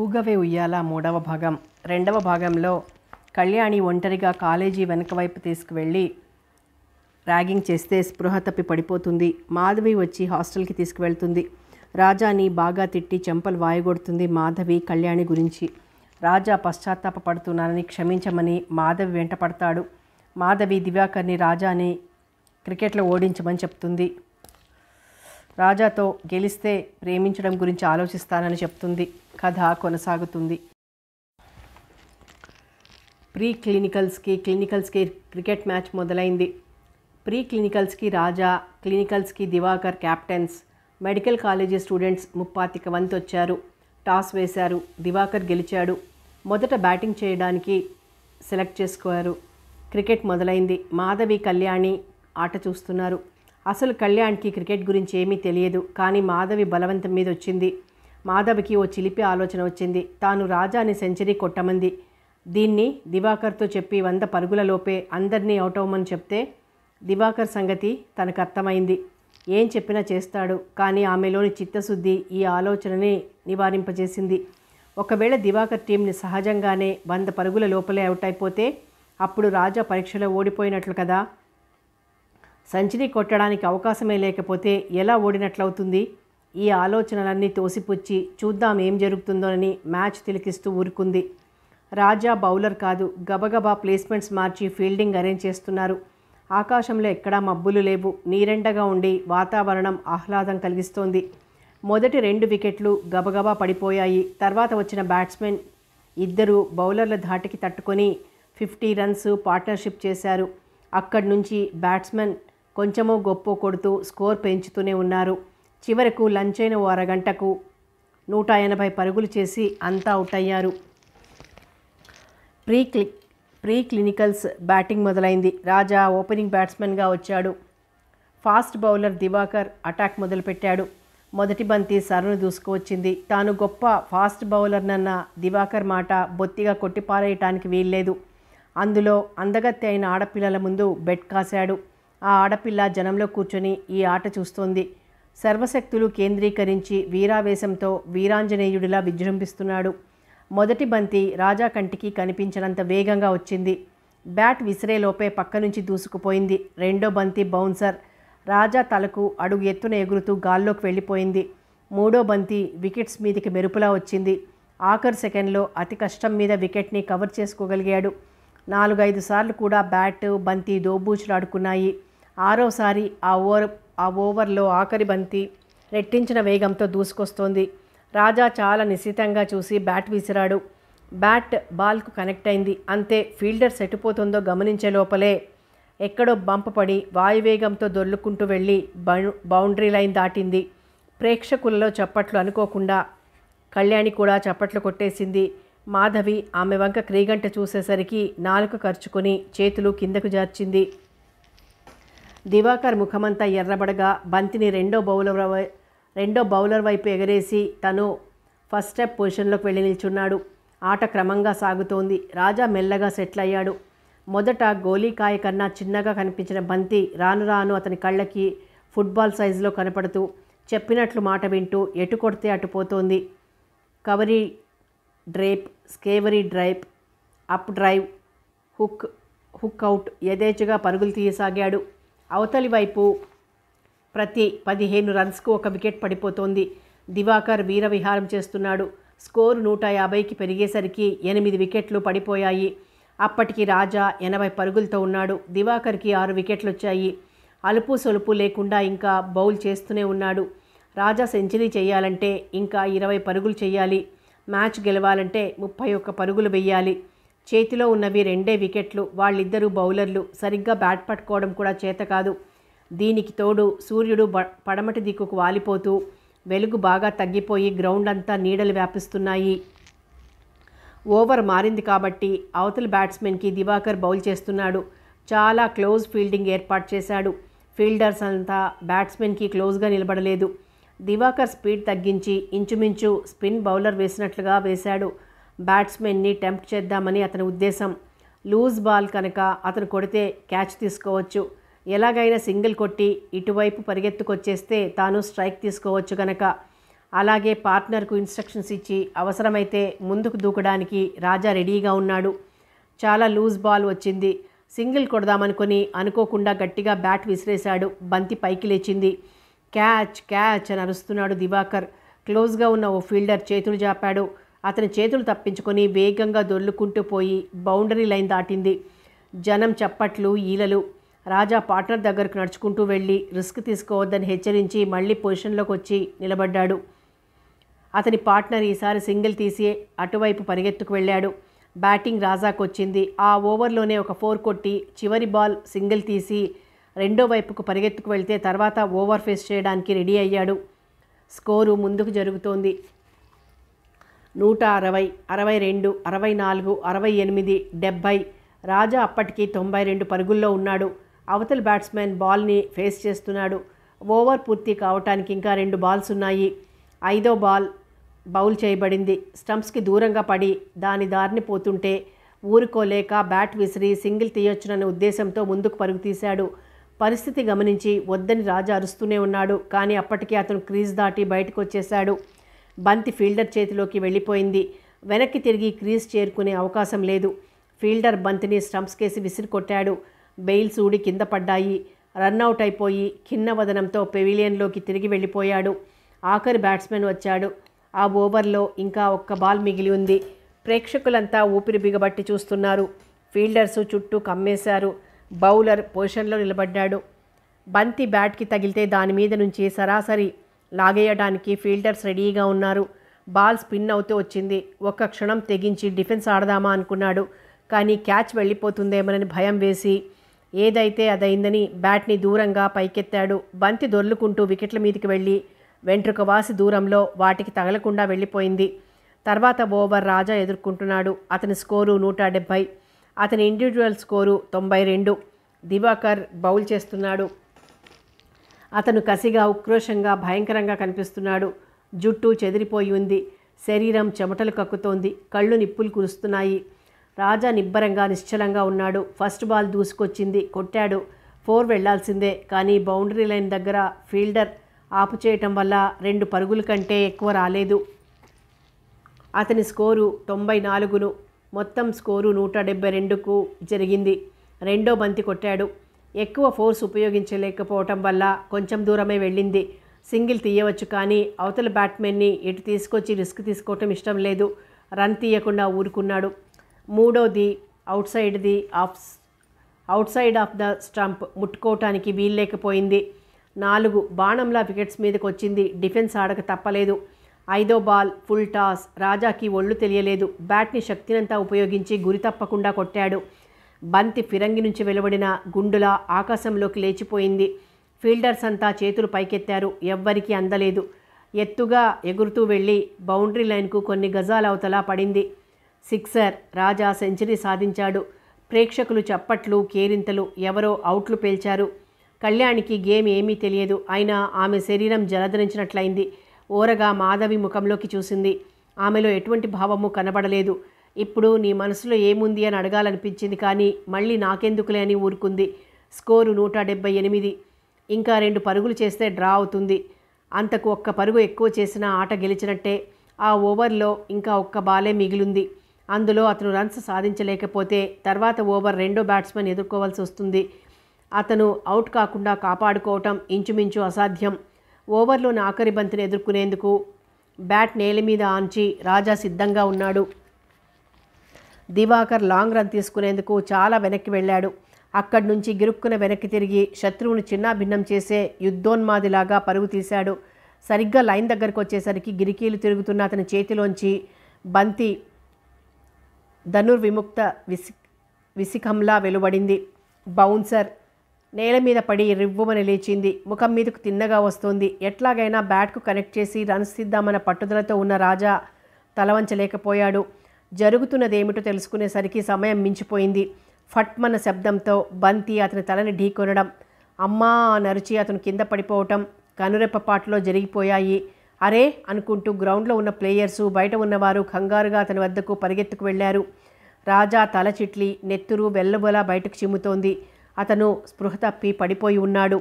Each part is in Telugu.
ఊగవే ఉయ్యాల మూడవ భాగం రెండవ భాగంలో కళ్యాణి ఒంటరిగా కాలేజీ వెనక వైపు తీసుకువెళ్ళి ర్యాగింగ్ చేస్తే స్పృహ తప్పి పడిపోతుంది మాధవి వచ్చి హాస్టల్కి తీసుకువెళ్తుంది రాజాని బాగా తిట్టి చెంపలు వాయగొడుతుంది మాధవి కళ్యాణి గురించి రాజా పశ్చాత్తాపడుతున్నానని క్షమించమని మాధవి వెంట పడతాడు మాధవి దివాకర్ని రాజాని క్రికెట్లో ఓడించమని చెప్తుంది రాజాతో గెలిస్తే ప్రేమించడం గురించి ఆలోచిస్తానని చెప్తుంది కథ కొనసాగుతుంది ప్రీ క్లినికల్స్కి క్లినికల్స్కి క్రికెట్ మ్యాచ్ మొదలైంది ప్రీ క్లినికల్స్కి రాజా క్లినికల్స్కి Divakar captains medical college students ముప్పాతిక వంతు వచ్చారు టాస్ వేశారు దివాకర్ గెలిచాడు మొదట బ్యాటింగ్ చేయడానికి సెలెక్ట్ చేసుకోవారు క్రికెట్ మొదలైంది మాధవి కళ్యాణి ఆట చూస్తున్నారు అసలు కళ్యాణ్కి క్రికెట్ గురించి ఏమీ తెలియదు కానీ మాధవి బలవంతం మీద వచ్చింది మాధవికి ఓ చిలిపి ఆలోచన వచ్చింది తాను రాజాని సెంచరీ కొట్టమంది దీన్ని దివాకర్తో చెప్పి వంద పరుగులలోపే అందరినీ అవుట్ అవ్వమని చెప్తే దివాకర్ సంగతి తనకు అర్థమైంది ఏం చెప్పినా చేస్తాడు కానీ ఆమెలోని చిత్తశుద్ధి ఈ ఆలోచనని నివారింపజేసింది ఒకవేళ దివాకర్ టీంని సహజంగానే వంద పరుగుల లోపలే అవుట్ అయిపోతే అప్పుడు రాజా పరీక్షలో ఓడిపోయినట్లు కదా సంచిని కొట్టడానికి అవకాశమే లేకపోతే ఎలా ఓడినట్లవుతుంది ఈ ఆలోచనలన్నీ తోసిపుచ్చి చూద్దాం ఏం జరుగుతుందోనని మ్యాచ్ తిలికిస్తూ ఊరుకుంది రాజా బౌలర్ కాదు గబగబా ప్లేస్మెంట్స్ మార్చి ఫీల్డింగ్ అరేంజ్ చేస్తున్నారు ఆకాశంలో ఎక్కడా మబ్బులు లేవు నీరెండగా ఉండి వాతావరణం ఆహ్లాదం కలిగిస్తోంది మొదటి రెండు వికెట్లు గబగబా పడిపోయాయి తర్వాత వచ్చిన బ్యాట్స్మెన్ ఇద్దరు బౌలర్ల ధాటికి తట్టుకొని ఫిఫ్టీ రన్స్ పార్ట్నర్షిప్ చేశారు అక్కడి నుంచి బ్యాట్స్మెన్ కొంచెమో గొప్ప కొడుతూ స్కోర్ పెంచుతూనే ఉన్నారు చివరకు లంచ్ అయిన ఓ అరగంటకు నూట ఎనభై పరుగులు చేసి అంతా అవుట్ అయ్యారు ప్రీ క్లిక్ ప్రీ క్లినికల్స్ బ్యాటింగ్ మొదలైంది రాజా ఓపెనింగ్ బ్యాట్స్మెన్గా వచ్చాడు ఫాస్ట్ బౌలర్ దివాకర్ అటాక్ మొదలుపెట్టాడు మొదటి బంతి సరను దూసుకువచ్చింది తాను గొప్ప ఫాస్ట్ బౌలర్నన్న దివాకర్ మాట బొత్తిగా కొట్టిపారేయటానికి వీల్లేదు అందులో అందగత్తె అయిన ఆడపిల్లల ముందు బెట్ కాశాడు ఆ ఆడపిల్ల జనంలో కూర్చొని ఈ ఆట చూస్తోంది సర్వశక్తులు కేంద్రీకరించి వీరావేశంతో వీరాంజనేయుడిలా విజృంభిస్తున్నాడు మొదటి బంతి రాజా కంటికి కనిపించినంత వేగంగా వచ్చింది బ్యాట్ విసిరేలోపే పక్క నుంచి దూసుకుపోయింది రెండో బంతి బౌన్సర్ రాజా తలకు అడుగు ఎత్తున ఎగురుతూ గాల్లోకి వెళ్ళిపోయింది మూడో బంతి వికెట్స్ మీదకి మెరుపులా వచ్చింది ఆఖరు సెకండ్లో అతి కష్టం మీద వికెట్ని కవర్ చేసుకోగలిగాడు నాలుగైదు సార్లు కూడా బ్యాట్ బంతి ఆడుకున్నాయి ఆరోసారి ఆ ఓవర్ ఆ ఓవర్లో ఆఖరి బంతి రెట్టించిన వేగంతో దూసుకొస్తోంది రాజా చాలా నిశ్చితంగా చూసి బ్యాట్ విసిరాడు బ్యాట్ బాల్కు కనెక్ట్ అయింది అంతే ఫీల్డర్ సెట్టిపోతుందో గమనించే లోపలే ఎక్కడో బంప్ పడి వాయువేగంతో దొర్లుకుంటూ వెళ్ళి బౌండరీ లైన్ దాటింది ప్రేక్షకులలో చప్పట్లు అనుకోకుండా కళ్యాణి కూడా చప్పట్లు కొట్టేసింది మాధవి ఆమె వంక క్రీగంట చూసేసరికి నాలుక ఖర్చుకొని చేతులు కిందకు జార్చింది దివాకర్ ముఖమంతా ఎర్రబడగా బంతిని రెండో బౌలర్ రెండో బౌలర్ వైపు ఎగరేసి తను ఫస్ట్ స్టెప్ పొజిషన్లోకి వెళ్ళి నిల్చున్నాడు ఆట క్రమంగా సాగుతోంది రాజా మెల్లగా సెటిల్ అయ్యాడు మొదట గోలీకాయ కన్నా చిన్నగా కనిపించిన బంతి రాను రాను అతని కళ్ళకి ఫుట్బాల్ సైజులో కనపడుతూ చెప్పినట్లు మాట వింటూ ఎటు కొడితే అటు పోతోంది cover drive square drive up drive hook hook out యథేచ్ఛగా పరుగులు తీయసాగాడు అవతలి వైపు ప్రతి పదిహేను రన్స్కు ఒక వికెట్ పడిపోతోంది దివాకర్ వీరవిహారం చేస్తున్నాడు స్కోర్ నూట యాభైకి పెరిగేసరికి ఎనిమిది వికెట్లు పడిపోయాయి అప్పటికి రాజా ఎనభై పరుగులతో ఉన్నాడు దివాకర్కి ఆరు వికెట్లు వచ్చాయి అలుపు సొలుపు లేకుండా ఇంకా బౌల్ చేస్తూనే ఉన్నాడు రాజా సెంచరీ చేయాలంటే ఇంకా ఇరవై పరుగులు చేయాలి మ్యాచ్ గెలవాలంటే ముప్పై ఒక్క పరుగులు వెయ్యాలి చేతిలో ఉన్నవి రెండే వికెట్లు వాళ్ళిద్దరూ బౌలర్లు సరిగ్గా బ్యాట్ పట్టుకోవడం కూడా చేత కాదు దీనికి తోడు సూర్యుడు పడమటి దిక్కుకు వాలిపోతూ వెలుగు బాగా తగ్గిపోయి గ్రౌండ్ అంతా నీడలు వ్యాపిస్తున్నాయి ఓవర్ మారింది కాబట్టి అవతల బ్యాట్స్మెన్కి దివాకర్ బౌల్ చేస్తున్నాడు చాలా క్లోజ్ ఫీల్డింగ్ ఏర్పాటు చేశాడు ఫీల్డర్స్ అంతా బ్యాట్స్మెన్కి క్లోజ్గా నిలబడలేదు దివాకర్ స్పీడ్ తగ్గించి ఇంచుమించు స్పిన్ బౌలర్ వేసినట్లుగా వేశాడు బ్యాట్స్మెన్ని టెంప్ట్ చేద్దామని అతని ఉద్దేశం లూజ్ బాల్ కనుక అతను కొడితే క్యాచ్ తీసుకోవచ్చు ఎలాగైనా సింగిల్ కొట్టి ఇటువైపు పరిగెత్తుకొచ్చేస్తే తాను స్ట్రైక్ తీసుకోవచ్చు కనుక అలాగే పార్ట్నర్కు ఇన్స్ట్రక్షన్స్ ఇచ్చి అవసరమైతే ముందుకు దూకడానికి రాజా రెడీగా ఉన్నాడు చాలా లూజ్ బాల్ వచ్చింది సింగిల్ కొడదామనుకుని అనుకోకుండా గట్టిగా బ్యాట్ విసిరేశాడు బంతి పైకి లేచింది క్యాచ్ క్యాచ్ అని అరుస్తున్నాడు దివాకర్ క్లోజ్గా ఉన్న ఓ ఫీల్డర్ చేతులు జాపాడు అతని చేతులు తప్పించుకొని వేగంగా దొర్లుకుంటూ పోయి బౌండరీ లైన్ దాటింది జనం చప్పట్లు ఈలలు రాజా పార్ట్నర్ దగ్గరకు నడుచుకుంటూ వెళ్ళి రిస్క్ తీసుకోవద్దని హెచ్చరించి మళ్ళీ పొజిషన్లోకి వచ్చి నిలబడ్డాడు అతని పార్ట్నర్ ఈసారి సింగిల్ తీసి అటువైపు పరిగెత్తుకు వెళ్ళాడు బ్యాటింగ్ రాజాకు వచ్చింది ఆ ఓవర్లోనే ఒక ఫోర్ కొట్టి చివరి బాల్ సింగిల్ తీసి రెండో వైపుకు పరిగెత్తుకు వెళ్తే తర్వాత ఓవర్ ఫేస్ చేయడానికి రెడీ అయ్యాడు స్కోరు ముందుకు జరుగుతోంది నూట అరవై అరవై రెండు అరవై నాలుగు అరవై ఎనిమిది డెబ్బై రాజా అప్పటికి తొంభై రెండు పరుగుల్లో ఉన్నాడు అవతల బ్యాట్స్మెన్ బాల్ని ఫేస్ చేస్తున్నాడు ఓవర్ పూర్తి కావటానికి ఇంకా రెండు బాల్స్ ఉన్నాయి ఐదో బాల్ బౌల్ చేయబడింది స్టంప్స్కి దూరంగా పడి దాని దారిని పోతుంటే ఊరుకోలేక బ్యాట్ విసిరి సింగిల్ తీయొచ్చుననే ఉద్దేశంతో ముందుకు పరుగు తీశాడు పరిస్థితి గమనించి వద్దని రాజా అరుస్తూనే ఉన్నాడు కానీ అప్పటికీ అతను క్రీజ్ దాటి బయటకు వచ్చేశాడు బంతి ఫీల్డర్ చేతిలోకి వెళ్ళిపోయింది వెనక్కి తిరిగి క్రీజ్ చేరుకునే అవకాశం లేదు ఫీల్డర్ బంతిని స్టంప్స్ కేసి విసిరి కొట్టాడు బెయిల్స్ ఊడి కింద పడ్డాయి రన్అవుట్ అయిపోయి ఖిన్నవదనంతో పెవిలియన్లోకి తిరిగి వెళ్ళిపోయాడు ఆఖరి బ్యాట్స్మెన్ వచ్చాడు ఆ ఓవర్లో ఇంకా ఒక్క బాల్ మిగిలి ఉంది ప్రేక్షకులంతా ఊపిరి బిగబట్టి చూస్తున్నారు ఫీల్డర్స్ చుట్టూ కమ్మేశారు బౌలర్ పొజిషన్లో నిలబడ్డాడు బంతి బ్యాట్కి తగిలితే దాని మీద నుంచి సరాసరి లాగేయడానికి ఫీల్డర్స్ రెడీగా ఉన్నారు బాల్ స్పిన్ అవుతూ వచ్చింది ఒక్క క్షణం తెగించి డిఫెన్స్ ఆడదామా అనుకున్నాడు కానీ క్యాచ్ వెళ్ళిపోతుందేమోనని భయం వేసి ఏదైతే అదైందని బ్యాట్ని దూరంగా పైకెత్తాడు బంతి దొర్లుకుంటూ వికెట్ల మీదకి వెళ్ళి వెంట్రుక వాసి దూరంలో వాటికి తగలకుండా వెళ్ళిపోయింది తర్వాత ఓవర్ రాజా ఎదుర్కొంటున్నాడు అతని స్కోరు నూట డెబ్భై అతని ఇండివిజువల్ స్కోరు తొంభై రెండు దివాకర్ బౌల్ చేస్తున్నాడు అతను కసిగా ఉక్రోషంగా భయంకరంగా కనిపిస్తున్నాడు జుట్టు చెదిరిపోయి ఉంది శరీరం చెమటలు కక్కుతోంది కళ్ళు నిప్పులు కురుస్తున్నాయి రాజా నిబ్బరంగా నిశ్చలంగా ఉన్నాడు ఫస్ట్ బాల్ దూసుకొచ్చింది కొట్టాడు ఫోర్ వెళ్లాల్సిందే కానీ బౌండరీ లైన్ దగ్గర ఫీల్డర్ ఆపు చేయటం వల్ల రెండు పరుగుల కంటే ఎక్కువ రాలేదు అతని స్కోరు తొంభై నాలుగును మొత్తం స్కోరు నూట డెబ్బై రెండుకు జరిగింది రెండో బంతి కొట్టాడు ఎక్కువ ఫోర్స్ ఉపయోగించలేకపోవటం వల్ల కొంచెం దూరమే వెళ్ళింది సింగిల్ తీయవచ్చు కానీ అవతల బ్యాట్మెన్ని ఇటు తీసుకొచ్చి రిస్క్ తీసుకోవటం ఇష్టం లేదు రన్ తీయకుండా ఊరుకున్నాడు మూడోది అవుట్ సైడ్ది off outside off the stump ముట్టుకోవటానికి వీల్లేకపోయింది నాలుగు బాణంలా వికెట్స్ మీదకి వచ్చింది డిఫెన్స్ ఆడక తప్పలేదు ఐదో బాల్ ఫుల్ టాస్ రాజాకి ఒళ్ళు తెలియలేదు బ్యాట్ని శక్తినంతా ఉపయోగించి గురి తప్పకుండా కొట్టాడు బంతి ఫిరంగి నుంచి వెలువడిన గుండుల ఆకాశంలోకి లేచిపోయింది ఫీల్డర్స్ అంతా చేతులు పైకెత్తారు ఎవ్వరికీ అందలేదు ఎత్తుగా ఎగురుతూ వెళ్ళి బౌండరీ లైన్కు కొన్ని గజాల అవతల పడింది సిక్సర్ రాజా సెంచరీ సాధించాడు ప్రేక్షకులు చప్పట్లు కేరింతలు ఎవరో అవుట్లు పేల్చారు కళ్యాణికి గేమ్ ఏమీ తెలియదు అయినా ఆమె శరీరం జలధరించినట్లయింది ఓరగా మాధవి ముఖంలోకి చూసింది ఆమెలో ఎటువంటి భావము కనబడలేదు ఇప్పుడు నీ మనసులో ఏముంది అని అడగాలనిపించింది కానీ మళ్ళీ నాకెందుకులే అని ఊరుకుంది స్కోరు నూట డెబ్బై ఎనిమిది ఇంకా రెండు పరుగులు చేస్తే డ్రా అవుతుంది అంతకు ఒక్క పరుగు ఎక్కువ చేసిన ఆట గెలిచినట్టే ఆ ఓవర్లో ఇంకా ఒక్క బాలే మిగిలింది అందులో అతను రన్స్ సాధించలేకపోతే తర్వాత ఓవర్ రెండో బ్యాట్స్మెన్ ఎదుర్కోవాల్సి వస్తుంది అతను అవుట్ కాకుండా కాపాడుకోవటం ఇంచుమించు అసాధ్యం ఓవర్లోని ఆఖరి బంతిని ఎదుర్కొనేందుకు బ్యాట్ నేల మీద ఆంచి రాజా సిద్ధంగా ఉన్నాడు దివాకర్ లాంగ్ రన్ తీసుకునేందుకు చాలా వెనక్కి వెళ్ళాడు అక్కడి నుంచి గిరుక్కున వెనక్కి తిరిగి శత్రువును చిన్నాభిన్నం చేసే యుద్ధోన్మాదిలాగా పరుగు తీశాడు సరిగ్గా లైన్ దగ్గరకు వచ్చేసరికి గిరికీలు తిరుగుతున్న అతని చేతిలోంచి బంతి ధనుర్విముక్త విసి విసిఖంలా వెలువడింది బౌన్సర్ నేల మీద పడి రివ్వుమని లేచింది ముఖం మీదకు తిన్నగా వస్తోంది ఎట్లాగైనా బ్యాట్కు కనెక్ట్ చేసి రన్స్ తీద్దామన్న పట్టుదలతో ఉన్న రాజా తలవంచలేకపోయాడు జరుగుతున్నదేమిటో తెలుసుకునేసరికి సమయం మించిపోయింది ఫట్మన్న శబ్దంతో బంతి అతని తలని ఢీకొనడం అమ్మా నరిచి అతను కింద పడిపోవటం కనురెప్పపాట్లో జరిగిపోయాయి అరే అనుకుంటూ గ్రౌండ్లో ఉన్న ప్లేయర్సు బయట ఉన్నవారు కంగారుగా అతని వద్దకు పరిగెత్తుకు వెళ్ళారు రాజా తల చిట్లి నెత్తురు వెల్లబోలా బయటకు చిమ్ముతోంది అతను స్పృహ తప్పి పడిపోయి ఉన్నాడు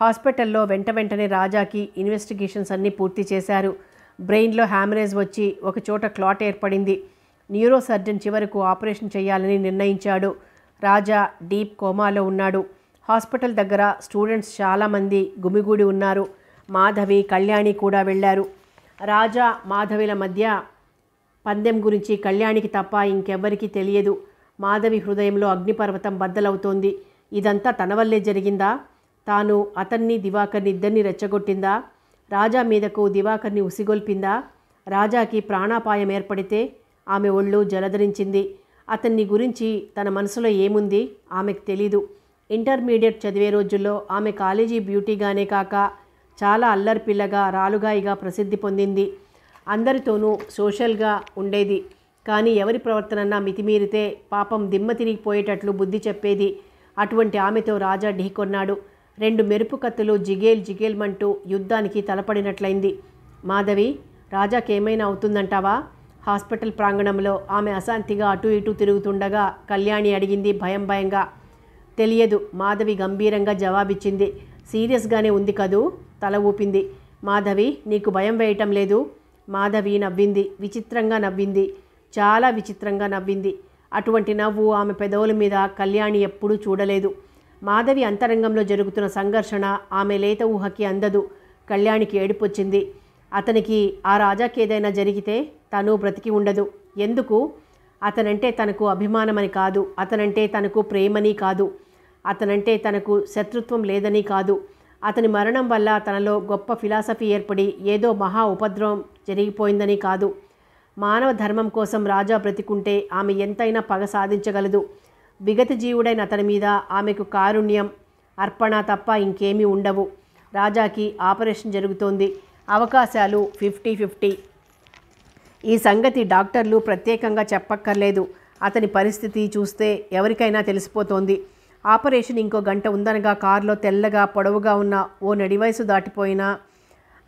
హాస్పిటల్లో వెంట వెంటనే రాజాకి ఇన్వెస్టిగేషన్స్ అన్నీ పూర్తి చేశారు బ్రెయిన్లో హ్యామరేజ్ వచ్చి ఒకచోట క్లాట్ ఏర్పడింది న్యూరో సర్జన్ చివరకు ఆపరేషన్ చేయాలని నిర్ణయించాడు రాజా డీప్ కోమాలో ఉన్నాడు హాస్పిటల్ దగ్గర స్టూడెంట్స్ చాలామంది గుమిగూడి ఉన్నారు మాధవి కళ్యాణి కూడా వెళ్ళారు రాజా మాధవిల మధ్య పందెం గురించి కళ్యాణికి తప్ప ఇంకెవ్వరికీ తెలియదు మాధవి హృదయంలో అగ్నిపర్వతం బద్దలవుతోంది ఇదంతా తన వల్లే జరిగిందా తాను అతన్ని దివాకర్ని ఇద్దరిని రెచ్చగొట్టిందా రాజా మీదకు దివాకర్ని ఉసిగొల్పిందా రాజాకి ప్రాణాపాయం ఏర్పడితే ఆమె ఒళ్ళు జలధరించింది అతన్ని గురించి తన మనసులో ఏముంది ఆమెకు తెలీదు ఇంటర్మీడియట్ చదివే రోజుల్లో ఆమె కాలేజీ బ్యూటీగానే కాక చాలా అల్లరి పిల్లగా రాలుగాయిగా ప్రసిద్ధి పొందింది అందరితోనూ సోషల్గా ఉండేది కానీ ఎవరి ప్రవర్తనన్నా మితిమీరితే పాపం దిమ్మ తిరిగిపోయేటట్లు బుద్ధి చెప్పేది అటువంటి ఆమెతో రాజా ఢీకొన్నాడు రెండు మెరుపు కత్తులు జిగేల్ జిగేల్మంటూ యుద్ధానికి తలపడినట్లయింది మాధవి రాజాకేమైనా అవుతుందంటావా హాస్పిటల్ ప్రాంగణంలో ఆమె అశాంతిగా అటు ఇటు తిరుగుతుండగా కళ్యాణి అడిగింది భయం భయంగా తెలియదు మాధవి గంభీరంగా జవాబిచ్చింది సీరియస్గానే ఉంది కదూ తల ఊపింది మాధవి నీకు భయం వేయటం లేదు మాధవి నవ్వింది విచిత్రంగా నవ్వింది చాలా విచిత్రంగా నవ్వింది అటువంటి నవ్వు ఆమె పెదవుల మీద కళ్యాణి ఎప్పుడూ చూడలేదు మాధవి అంతరంగంలో జరుగుతున్న సంఘర్షణ ఆమె లేత ఊహకి అందదు కళ్యాణికి ఏడుపొచ్చింది అతనికి ఆ రాజాకి ఏదైనా జరిగితే తను బ్రతికి ఉండదు ఎందుకు అతనంటే తనకు అభిమానమని కాదు అతనంటే తనకు ప్రేమని కాదు అతనంటే తనకు శత్రుత్వం లేదని కాదు అతని మరణం వల్ల తనలో గొప్ప ఫిలాసఫీ ఏర్పడి ఏదో మహా ఉపద్రవం జరిగిపోయిందని కాదు మానవ ధర్మం కోసం రాజా బ్రతికుంటే ఆమె ఎంతైనా పగ సాధించగలదు విగత జీవుడైన అతని మీద ఆమెకు కారుణ్యం అర్పణ తప్ప ఇంకేమీ ఉండవు రాజాకి ఆపరేషన్ జరుగుతోంది అవకాశాలు ఫిఫ్టీ ఫిఫ్టీ ఈ సంగతి డాక్టర్లు ప్రత్యేకంగా చెప్పక్కర్లేదు అతని పరిస్థితి చూస్తే ఎవరికైనా తెలిసిపోతోంది ఆపరేషన్ ఇంకో గంట ఉందనగా కారులో తెల్లగా పొడవుగా ఉన్న ఓ నడివయసు దాటిపోయిన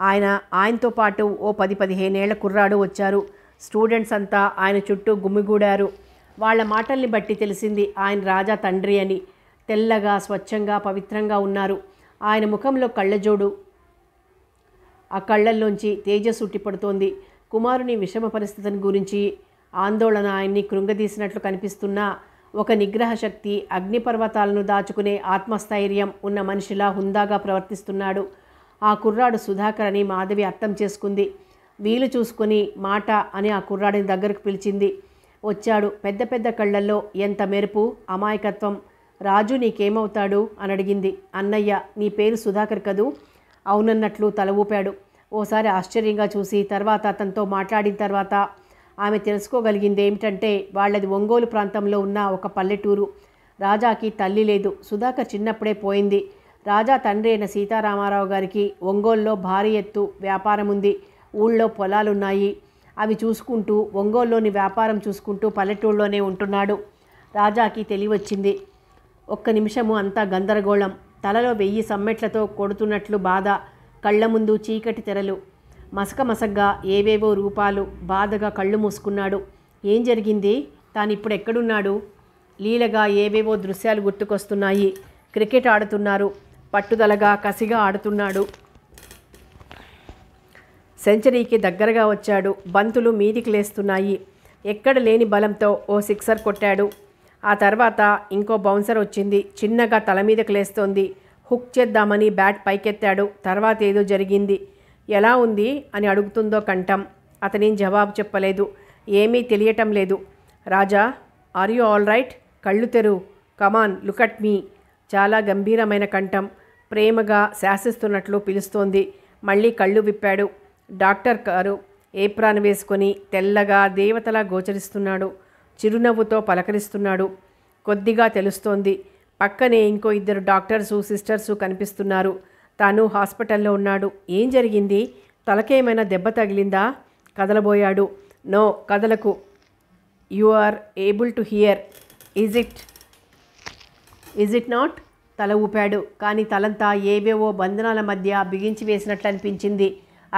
ఆయన ఆయనతో పాటు ఓ పది పదిహేనేళ్ల కుర్రాడు వచ్చారు స్టూడెంట్స్ అంతా ఆయన చుట్టూ గుమిగూడారు వాళ్ళ మాటల్ని బట్టి తెలిసింది ఆయన రాజా తండ్రి అని తెల్లగా స్వచ్ఛంగా పవిత్రంగా ఉన్నారు ఆయన ముఖంలో కళ్ళజోడు ఆ కళ్ళల్లోంచి తేజస్సు ఉట్టిపడుతోంది కుమారుని విషమ పరిస్థితిని గురించి ఆందోళన ఆయన్ని కృంగదీసినట్లు కనిపిస్తున్నా ఒక నిగ్రహ శక్తి అగ్నిపర్వతాలను దాచుకునే ఆత్మస్థైర్యం ఉన్న మనిషిలా హుందాగా ప్రవర్తిస్తున్నాడు ఆ కుర్రాడు సుధాకర్ అని మాధవి అర్థం చేసుకుంది వీలు చూసుకుని మాట అని ఆ కుర్రాడిని దగ్గరకు పిలిచింది వచ్చాడు పెద్ద పెద్ద కళ్ళల్లో ఎంత మెరుపు అమాయకత్వం రాజు నీకేమవుతాడు అని అడిగింది అన్నయ్య నీ పేరు సుధాకర్ కదూ అవునన్నట్లు తల ఊపాడు ఓసారి ఆశ్చర్యంగా చూసి తర్వాత అతనితో మాట్లాడిన తర్వాత ఆమె తెలుసుకోగలిగింది ఏమిటంటే వాళ్ళది ఒంగోలు ప్రాంతంలో ఉన్న ఒక పల్లెటూరు రాజాకి తల్లి లేదు సుధాకర్ చిన్నప్పుడే పోయింది రాజా తండ్రి అయిన సీతారామారావు గారికి ఒంగోల్లో భారీ ఎత్తు వ్యాపారం ఉంది ఊళ్ళో పొలాలున్నాయి అవి చూసుకుంటూ ఒంగోల్లోని వ్యాపారం చూసుకుంటూ పల్లెటూళ్ళలోనే ఉంటున్నాడు రాజాకి తెలివచ్చింది ఒక్క నిమిషము అంతా గందరగోళం తలలో వెయ్యి సమ్మెట్లతో కొడుతున్నట్లు బాధ కళ్ళ ముందు చీకటి తెరలు మసక మసగ్గా ఏవేవో రూపాలు బాధగా కళ్ళు మూసుకున్నాడు ఏం జరిగింది తాను ఇప్పుడు ఎక్కడున్నాడు లీలగా ఏవేవో దృశ్యాలు గుర్తుకొస్తున్నాయి క్రికెట్ ఆడుతున్నారు పట్టుదలగా కసిగా ఆడుతున్నాడు సెంచరీకి దగ్గరగా వచ్చాడు బంతులు మీదికి లేస్తున్నాయి ఎక్కడ లేని బలంతో ఓ సిక్సర్ కొట్టాడు ఆ తర్వాత ఇంకో బౌన్సర్ వచ్చింది చిన్నగా తల మీదకి లేస్తోంది హుక్ చేద్దామని బ్యాట్ పైకెత్తాడు తర్వాత ఏదో జరిగింది ఎలా ఉంది అని అడుగుతుందో కంఠం అతనేం జవాబు చెప్పలేదు ఏమీ తెలియటం లేదు Raja are you all right కళ్ళు తెరు కమాన్ లుకట్ మీ చాలా గంభీరమైన కంఠం ప్రేమగా శాసిస్తున్నట్లు పిలుస్తోంది మళ్ళీ కళ్ళు విప్పాడు డాక్టర్ కారు ఏప్రాన్ వేసుకొని తెల్లగా దేవతలా గోచరిస్తున్నాడు చిరునవ్వుతో పలకరిస్తున్నాడు కొద్దిగా తెలుస్తోంది పక్కనే ఇంకో ఇద్దరు డాక్టర్సు సిస్టర్సు కనిపిస్తున్నారు తాను హాస్పిటల్లో ఉన్నాడు ఏం జరిగింది తలకేమైనా దెబ్బ తగిలిందా కదలబోయాడు నో కదలకు you are able to hear is it is it not తల ఊపాడు కానీ తలంతా ఏవేవో బంధనాల మధ్య బిగించి వేసినట్లు అనిపించింది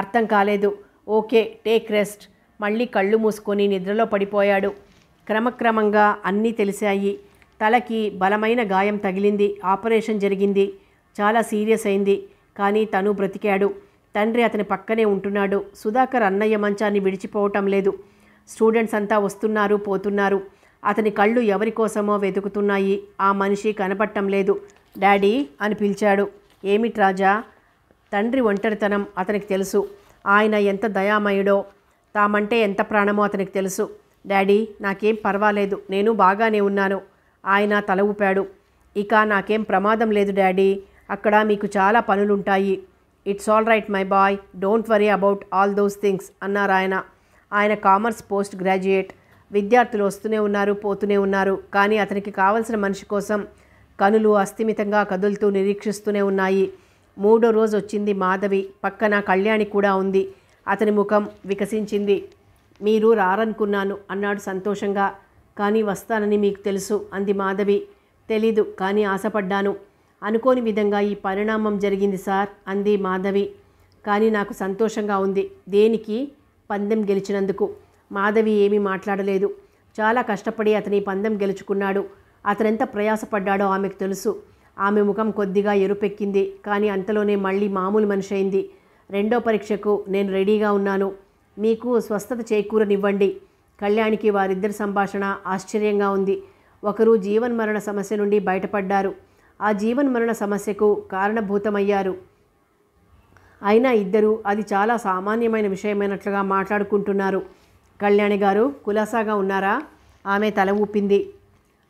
అర్థం కాలేదు ఓకే టేక్ రెస్ట్ మళ్ళీ కళ్ళు మూసుకొని నిద్రలో పడిపోయాడు క్రమక్రమంగా అన్నీ తెలిసాయి తలకి బలమైన గాయం తగిలింది ఆపరేషన్ జరిగింది చాలా సీరియస్ అయింది కానీ తను బ్రతికాడు తండ్రి అతని పక్కనే ఉంటున్నాడు సుధాకర్ అన్నయ్య మంచాన్ని విడిచిపోవటం లేదు స్టూడెంట్స్ అంతా వస్తున్నారు పోతున్నారు అతని కళ్ళు ఎవరి కోసమో వెతుకుతున్నాయి ఆ మనిషి కనపడటం లేదు డాడీ అని పిలిచాడు ఏమిటి రాజా తండ్రి ఒంటరితనం అతనికి తెలుసు ఆయన ఎంత దయామయుడో తామంటే ఎంత ప్రాణమో అతనికి తెలుసు డాడీ నాకేం పర్వాలేదు నేను బాగానే ఉన్నాను ఆయన తల ఊపాడు ఇక నాకేం ప్రమాదం లేదు డాడీ అక్కడ మీకు చాలా పనులుంటాయి it's all right my boy don't worry about all those things అన్నారు ఆయన ఆయన కామర్స్ పోస్ట్ గ్రాడ్యుయేట్ విద్యార్థులు వస్తూనే ఉన్నారు పోతూనే ఉన్నారు కానీ అతనికి కావలసిన మనిషి కోసం కనులు అస్థిమితంగా కదులుతూ నిరీక్షిస్తూనే ఉన్నాయి మూడో రోజు వచ్చింది మాధవి పక్కన కళ్యాణి కూడా ఉంది అతని ముఖం వికసించింది మీరు రారనుకున్నాను అన్నాడు సంతోషంగా కానీ వస్తానని మీకు తెలుసు అంది మాధవి తెలీదు కానీ ఆశపడ్డాను అనుకోని విధంగా ఈ పరిణామం జరిగింది సార్ అంది మాధవి కానీ నాకు సంతోషంగా ఉంది దేనికి పందెం గెలిచినందుకు మాధవి ఏమీ మాట్లాడలేదు చాలా కష్టపడి అతని పందెం గెలుచుకున్నాడు అతనెంత ప్రయాసపడ్డాడో ఆమెకు తెలుసు ఆమె ముఖం కొద్దిగా ఎరుపెక్కింది కానీ అంతలోనే మళ్ళీ మామూలు మనిషి అయింది రెండో పరీక్షకు నేను రెడీగా ఉన్నాను మీకు స్వస్థత చేకూరనివ్వండి కళ్యాణికి వారిద్దరి సంభాషణ ఆశ్చర్యంగా ఉంది ఒకరు మరణ సమస్య నుండి బయటపడ్డారు ఆ జీవన్ మరణ సమస్యకు కారణభూతమయ్యారు అయినా ఇద్దరు అది చాలా సామాన్యమైన విషయమైనట్లుగా మాట్లాడుకుంటున్నారు కళ్యాణి గారు కులాసాగా ఉన్నారా ఆమె తల ఊపింది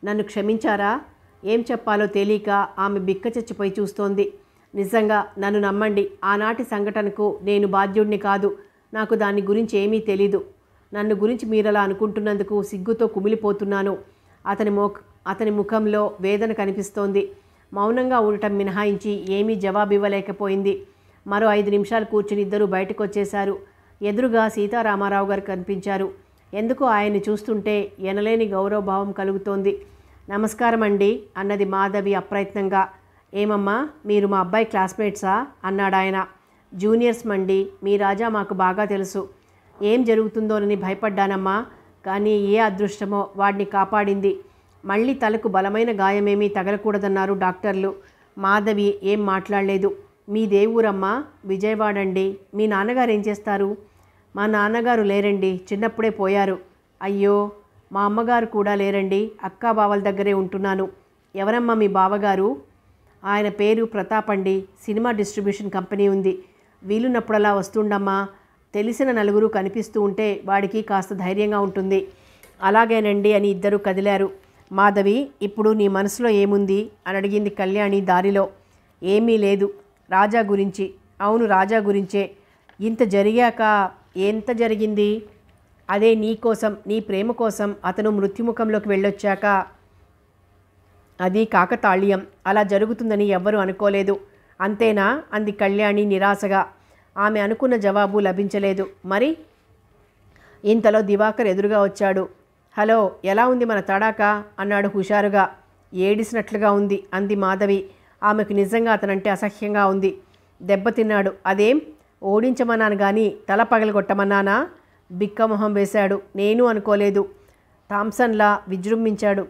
నన్ను క్షమించారా ఏం చెప్పాలో తెలియక ఆమె బిక్క చచ్చిపోయి చూస్తోంది నిజంగా నన్ను నమ్మండి ఆనాటి సంఘటనకు నేను బాధ్యుడిని కాదు నాకు దాని గురించి ఏమీ తెలీదు నన్ను గురించి మీరలా అనుకుంటున్నందుకు సిగ్గుతో కుమిలిపోతున్నాను అతని మో అతని ముఖంలో వేదన కనిపిస్తోంది మౌనంగా ఉండటం మినహాయించి ఏమీ జవాబు ఇవ్వలేకపోయింది మరో ఐదు నిమిషాలు కూర్చుని ఇద్దరు బయటకు వచ్చేశారు ఎదురుగా సీతారామారావు గారు కనిపించారు ఎందుకు ఆయన్ని చూస్తుంటే ఎనలేని గౌరవభావం కలుగుతోంది నమస్కారం అండి అన్నది మాధవి అప్రయత్నంగా ఏమమ్మా మీరు మా అబ్బాయి క్లాస్మేట్సా అన్నాడాయన జూనియర్స్ మండి మీ రాజా మాకు బాగా తెలుసు ఏం జరుగుతుందోనని భయపడ్డానమ్మా కానీ ఏ అదృష్టమో వాడిని కాపాడింది మళ్ళీ తలకు బలమైన గాయమేమీ తగలకూడదన్నారు డాక్టర్లు మాధవి ఏం మాట్లాడలేదు మీ దేవురమ్మా విజయవాడండి మీ నాన్నగారు ఏం చేస్తారు మా నాన్నగారు లేరండి చిన్నప్పుడే పోయారు అయ్యో మా అమ్మగారు కూడా లేరండి అక్కా బావల దగ్గరే ఉంటున్నాను ఎవరమ్మా మీ బావగారు ఆయన పేరు ప్రతాప్ అండి సినిమా డిస్ట్రిబ్యూషన్ కంపెనీ ఉంది వీలున్నప్పుడలా వస్తుండమ్మా తెలిసిన నలుగురు కనిపిస్తూ ఉంటే వాడికి కాస్త ధైర్యంగా ఉంటుంది అలాగేనండి అని ఇద్దరు కదిలారు మాధవి ఇప్పుడు నీ మనసులో ఏముంది అని అడిగింది కళ్యాణి దారిలో ఏమీ లేదు రాజా గురించి అవును రాజా గురించే ఇంత జరిగాక ఎంత జరిగింది అదే నీ కోసం నీ ప్రేమ కోసం అతను మృత్యుముఖంలోకి వెళ్ళొచ్చాక అది కాకతాళ్యం అలా జరుగుతుందని ఎవ్వరూ అనుకోలేదు అంతేనా అంది కళ్యాణి నిరాశగా ఆమె అనుకున్న జవాబు లభించలేదు మరి ఇంతలో దివాకర్ ఎదురుగా వచ్చాడు హలో ఎలా ఉంది మన తడాక అన్నాడు హుషారుగా ఏడిసినట్లుగా ఉంది అంది మాధవి ఆమెకు నిజంగా అతనంటే అసహ్యంగా ఉంది దెబ్బతిన్నాడు అదేం ఓడించమన్నాను కానీ తల పగలగొట్టమన్నానా బిక్కమొహం వేశాడు నేను అనుకోలేదు థామ్సన్లా విజృంభించాడు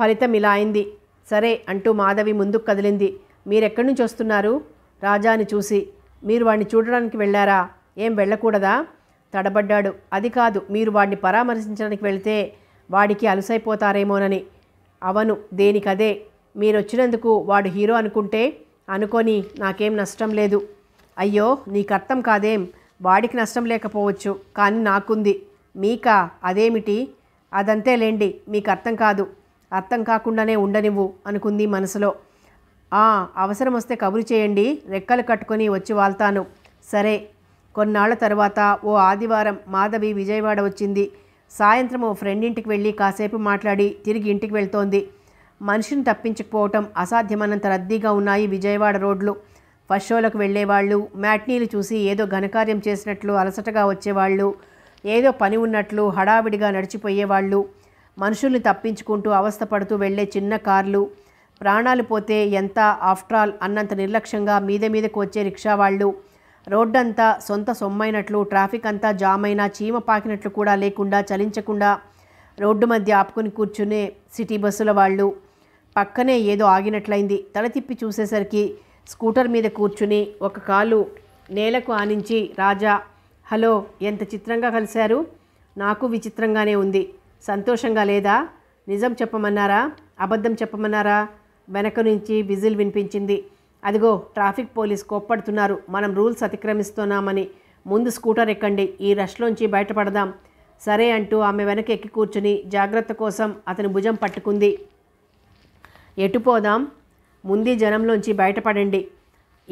ఫలితం ఇలా అయింది సరే అంటూ మాధవి ముందుకు కదిలింది మీరెక్కడి నుంచి వస్తున్నారు రాజాని చూసి మీరు వాడిని చూడడానికి వెళ్ళారా ఏం వెళ్ళకూడదా తడబడ్డాడు అది కాదు మీరు వాడిని పరామర్శించడానికి వెళితే వాడికి అలసైపోతారేమోనని అవను దేనికదే మీరు వచ్చినందుకు వాడు హీరో అనుకుంటే అనుకొని నాకేం నష్టం లేదు అయ్యో నీకు అర్థం కాదేం వాడికి నష్టం లేకపోవచ్చు కానీ నాకుంది మీకా అదేమిటి అదంతేలేండి మీకు అర్థం కాదు అర్థం కాకుండానే ఉండనివ్వు అనుకుంది మనసులో అవసరం వస్తే కబురు చేయండి రెక్కలు కట్టుకొని వచ్చి వాళ్తాను సరే కొన్నాళ్ల తర్వాత ఓ ఆదివారం మాధవి విజయవాడ వచ్చింది సాయంత్రం ఓ ఫ్రెండ్ ఇంటికి వెళ్ళి కాసేపు మాట్లాడి తిరిగి ఇంటికి వెళ్తోంది మనిషిని తప్పించకపోవటం అసాధ్యమన్నంత రద్దీగా ఉన్నాయి విజయవాడ రోడ్లు ఫస్ట్ షోలకు వెళ్ళేవాళ్ళు మ్యాట్నీలు చూసి ఏదో ఘనకార్యం చేసినట్లు అలసటగా వచ్చేవాళ్ళు ఏదో పని ఉన్నట్లు హడావిడిగా నడిచిపోయేవాళ్ళు మనుషుల్ని తప్పించుకుంటూ అవస్థపడుతూ వెళ్ళే చిన్న కార్లు ప్రాణాలు పోతే ఎంత ఆఫ్టర్ ఆల్ అన్నంత నిర్లక్ష్యంగా మీద మీదకు వచ్చే రిక్షా వాళ్ళు రోడ్డంతా సొంత సొమ్మైనట్లు ట్రాఫిక్ అంతా జామ్ అయినా చీమ పాకినట్లు కూడా లేకుండా చలించకుండా రోడ్డు మధ్య ఆపుకుని కూర్చునే సిటీ బస్సుల వాళ్ళు పక్కనే ఏదో ఆగినట్లయింది తల తిప్పి చూసేసరికి స్కూటర్ మీద కూర్చుని ఒక కాలు నేలకు ఆనించి రాజా హలో ఎంత చిత్రంగా కలిశారు నాకు విచిత్రంగానే ఉంది సంతోషంగా లేదా నిజం చెప్పమన్నారా అబద్ధం చెప్పమన్నారా వెనక నుంచి విజిల్ వినిపించింది అదిగో ట్రాఫిక్ పోలీస్ కోప్పడుతున్నారు మనం రూల్స్ అతిక్రమిస్తున్నామని ముందు స్కూటర్ ఎక్కండి ఈ రష్లోంచి బయటపడదాం సరే అంటూ ఆమె వెనక ఎక్కి కూర్చుని జాగ్రత్త కోసం అతని భుజం పట్టుకుంది ఎటుపోదాం ముందే జనంలోంచి బయటపడండి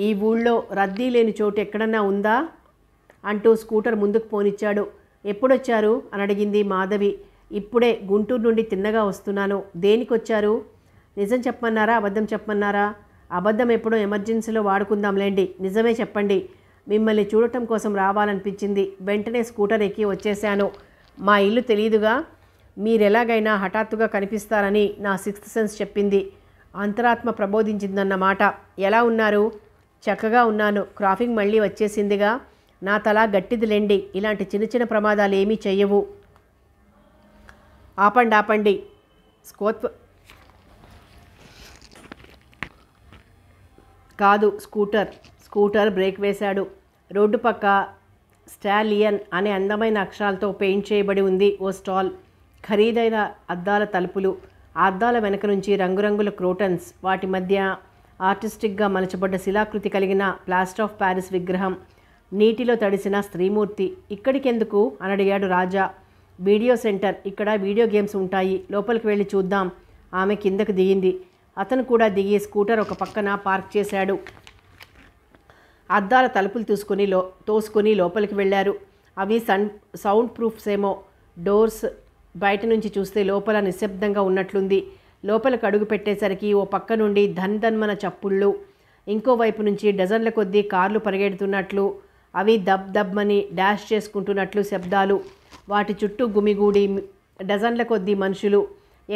ఈ ఊళ్ళో రద్దీ లేని చోటు ఎక్కడన్నా ఉందా అంటూ స్కూటర్ ముందుకు పోనిచ్చాడు ఎప్పుడొచ్చారు అని అడిగింది మాధవి ఇప్పుడే గుంటూరు నుండి తిన్నగా వస్తున్నాను దేనికొచ్చారు నిజం చెప్పమన్నారా అబద్ధం చెప్పమన్నారా అబద్ధం ఎప్పుడో ఎమర్జెన్సీలో వాడుకుందాంలేండి నిజమే చెప్పండి మిమ్మల్ని చూడటం కోసం రావాలనిపించింది వెంటనే స్కూటర్ ఎక్కి వచ్చేసాను మా ఇల్లు తెలియదుగా మీరెలాగైనా హఠాత్తుగా కనిపిస్తారని నా సిక్స్త్ సెన్స్ చెప్పింది అంతరాత్మ ప్రబోధించిందన్నమాట ఎలా ఉన్నారు చక్కగా ఉన్నాను క్రాఫింగ్ మళ్ళీ వచ్చేసిందిగా నా తల గట్టిదిలేండి ఇలాంటి చిన్న చిన్న ప్రమాదాలు ఏమీ చెయ్యవు ఆపండి ఆపండి స్కోత్ కాదు స్కూటర్ స్కూటర్ బ్రేక్ వేశాడు రోడ్డు పక్క స్టాలియన్ అనే అందమైన అక్షరాలతో పెయింట్ చేయబడి ఉంది ఓ స్టాల్ ఖరీదైన అద్దాల తలుపులు ఆ అద్దాల వెనక నుంచి రంగురంగుల క్రోటన్స్ వాటి మధ్య ఆర్టిస్టిక్గా మలచబడ్డ శిలాకృతి కలిగిన ప్లాస్టర్ ఆఫ్ ప్యారిస్ విగ్రహం నీటిలో తడిసిన స్త్రీమూర్తి ఇక్కడికెందుకు అని అడిగాడు రాజా వీడియో సెంటర్ ఇక్కడ వీడియో గేమ్స్ ఉంటాయి లోపలికి వెళ్ళి చూద్దాం ఆమె కిందకు దిగింది అతను కూడా దిగి స్కూటర్ ఒక పక్కన పార్క్ చేశాడు అద్దాల తలుపులు తీసుకొని లో తోసుకొని లోపలికి వెళ్ళారు అవి సన్ సౌండ్ ప్రూఫ్స్ ఏమో డోర్స్ బయట నుంచి చూస్తే లోపల నిశ్శబ్దంగా ఉన్నట్లుంది లోపలికి అడుగు పెట్టేసరికి ఓ పక్క నుండి ధన్ ధన్మన చప్పుళ్ళు ఇంకోవైపు నుంచి డజన్ల కొద్దీ కార్లు పరిగెడుతున్నట్లు అవి దబ్ దబ్బని డాష్ చేసుకుంటున్నట్లు శబ్దాలు వాటి చుట్టూ గుమిగూడి డజన్ల కొద్దీ మనుషులు